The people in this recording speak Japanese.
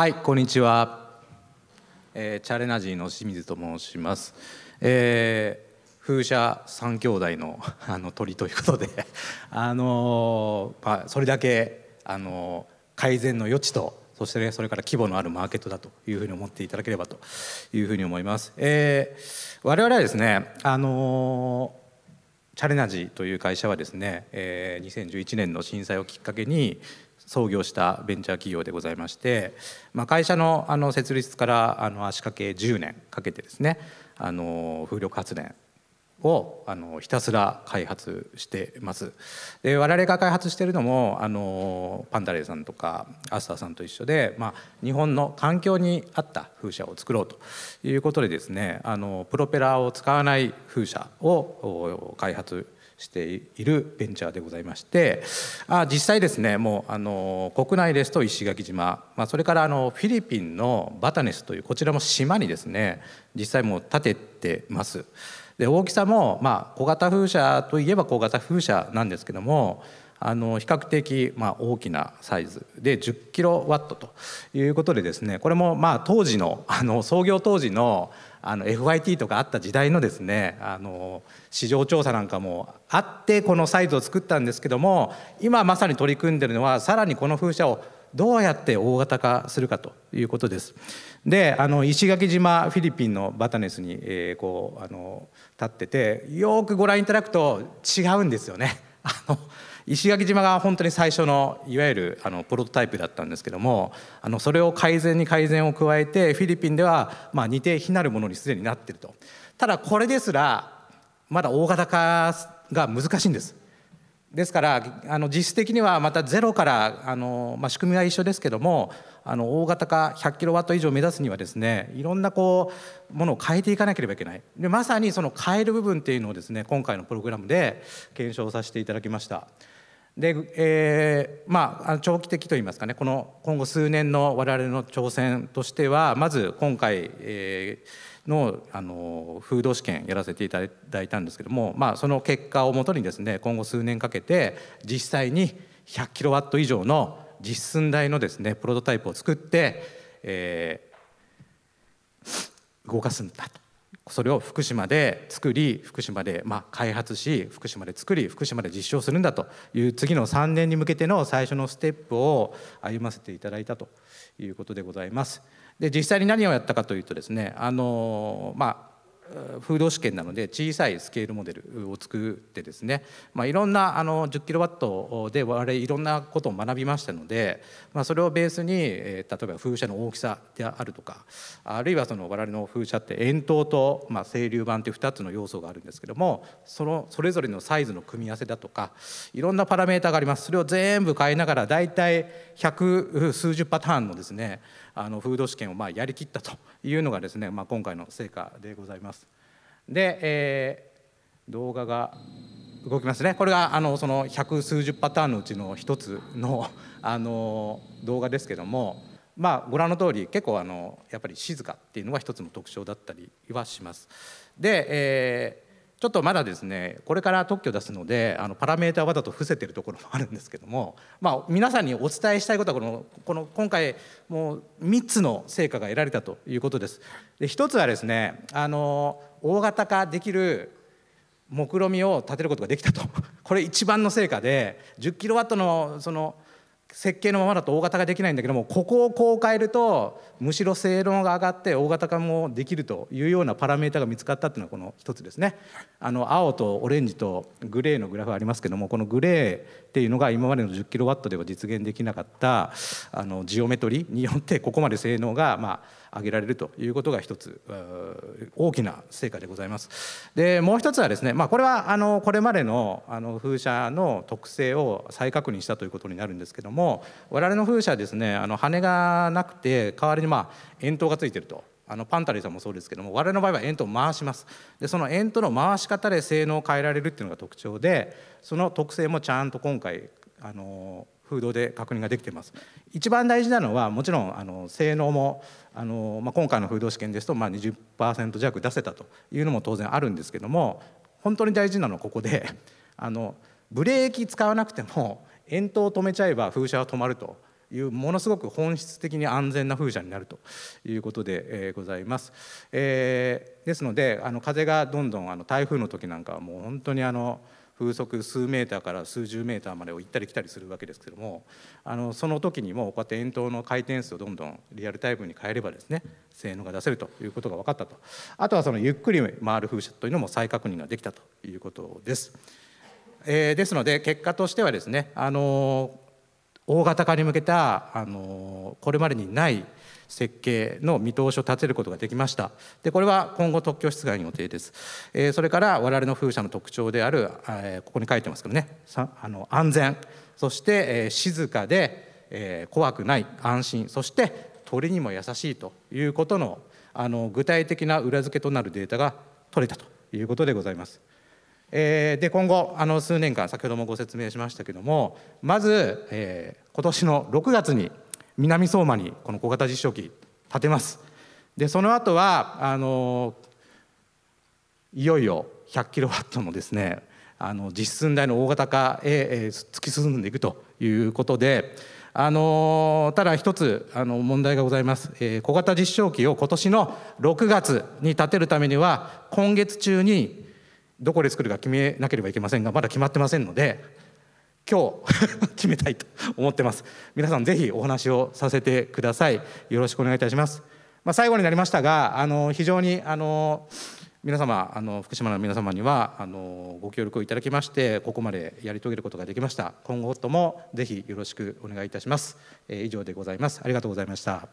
はい、こんにちは。えー、チャレナジーの清水と申します。えー、風車三兄弟のあの鳥ということで、あのー、まあそれだけあのー、改善の余地と。そしてね、それから規模のあるマーケットだというふうに思っていただければというふうに思います。えー、我々はですね、あのチャレナジーという会社はですね、え2011年の震災をきっかけに創業したベンチャー企業でございまして、まあ、会社のあの設立からあの足掛け10年かけてですねあの風力発電をあのひたすら開発してますで我々が開発してるのもあのパンダレーさんとかアスターさんと一緒で、まあ、日本の環境に合った風車を作ろうということでですねあのプロペラを使わない風車を開発してしているベンチャーでございましてあ実際ですねもうあの国内ですと石垣島、まあ、それからあのフィリピンのバタネスというこちらも島にですね実際もう建ててます。で大きさもまあ小型風車といえば小型風車なんですけどもあの比較的ま大きなサイズで 10kW ということでですねこれもまあ当時のあの創業当時のあの f i t とかあった時代のですねあの市場調査なんかもあってこのサイズを作ったんですけども今まさに取り組んでるのはさらにこの風車をどうやって大型化するかということです。であの石垣島フィリピンのバタネスに、えー、こうあの立っててよくご覧いただくと違うんですよね。あの石垣島が本当に最初のいわゆるあのプロトタイプだったんですけどもあのそれを改善に改善を加えてフィリピンではまあ似て非なるものにすでになってるとただこれですらまだ大型化が難しいんですですからあの実質的にはまたゼロからあの、まあ、仕組みは一緒ですけどもあの大型化100キロワット以上目指すにはですねいろんなこうものを変えていかなければいけないでまさにその変える部分っていうのをですね今回のプログラムで検証させていただきました。で、えー、まあ長期的といいますかねこの今後数年の我々の挑戦としてはまず今回、えー、のあの風土試験やらせていただいたんですけども、まあ、その結果をもとにですね今後数年かけて実際に100キロワット以上の実寸大のですねプロトタイプを作って、えー、動かすんだとそれを福島で作り福島でま開発し福島で作り福島で実証するんだという次の3年に向けての最初のステップを歩ませていただいたということでございます。で実際に何をやったかというとですねあの、ま風土試験なので小さいスケールモデルを作ってですね、まあ、いろんなあの10キロワットで我々いろんなことを学びましたので、まあ、それをベースに、え例えば風車の大きさであるとかあるいはその我々の風車って円筒と、まあ、清流板という2つの要素があるんですけどもそのそれぞれのサイズの組み合わせだとかいろんなパラメータがありますそれを全部変えながら大体百数十パターンのですねあの風土試験をまあやりきったというのがですね、まあ、今回の成果でございます。で、えー、動画が動きますねこれがあのその百数十パターンのうちの一つの あの動画ですけども、まあ、ご覧の通り結構あのやっぱり静かっていうのが一つの特徴だったりはします。で、えーちょっとまだですねこれから特許出すのであのパラメータわざと伏せてるところもあるんですけども、まあ、皆さんにお伝えしたいことはこのこの今回もう3つの成果が得られたということです。で1つはですねあの大型化できる目論見みを立てることができたとこれ一番の成果で10キロワットのその設計のままだと大型ができないんだけどもここをこう変えるとむしろ性能が上がって大型化もできるというようなパラメータが見つかったっていうのはこの一つですねあの青とオレンジとグレーのグラフありますけどもこのグレーっていうのが今までの 10kW では実現できなかったあのジオメトリによってここまで性能がまあ挙げられるということが一つ大きな成果でございます。でもう一つはですね、まあ、これはあのこれまでのあの風車の特性を再確認したということになるんですけども我々の風車ですねあの羽がなくて代わりにまあ円筒がついてると。あのパンタリーさんもそうですけども我々の場合は円筒を回しますでその円筒の回し方で性能を変えられるっていうのが特徴でその特性もちゃんと今回あのフードで確認ができてます一番大事なのはもちろんあの性能もあの、まあ、今回のフード試験ですと、まあ20、弱出せたというのも当然あるんですけども本当に大事なのはここで あのブレーキ使わなくても円筒を止めちゃえば風車は止まるというものすごく本質的に安全な風車になるということで、えございます。えー、ですのであの風がどんどんあの台風の時なんかはもう本当にあの。風速数メーターから数十メーターまでを行ったり来たりするわけですけどもあのその時にもこうやって円筒の回転数をどんどんリアルタイムに変えればですね性能が出せるということが分かったとあとはそのゆっくり回る風車というのも再確認ができたということです。えー、ですので結果としてはですねあの大型化に向けたあのこれまでにない設計の見通しを立てることができましたでこれは今後特許出願予定です、えー、それから我々の風車の特徴である、えー、ここに書いてますけどねさあの安全そして、えー、静かで、えー、怖くない安心そして鳥にも優しいということのあの具体的な裏付けとなるデータが取れたということでございます。えで今後あの数年間先ほどもご説明しましたけどもまず、えー、今年の6月に南相馬にこの小型実証機建てますでその後はあのいよいよ100キロワットのですねあの実寸大の大型化へ、え突き進んでいくということであのただ一つあの問題がございます、えー、小型実証機を今年の6月に建てるためには今月中にどこで作るか決めなければいけませんがまだ決まってませんので今日 決めたいと思ってます皆さんぜひお話をさせてくださいよろしくお願いいたします、まあ、最後になりましたがあの非常にあの皆様あの福島の皆様にはあのご協力をいただきましてここまでやり遂げることができました今後ともぜひよろしくお願いいたします、えー、以上でございますありがとうございました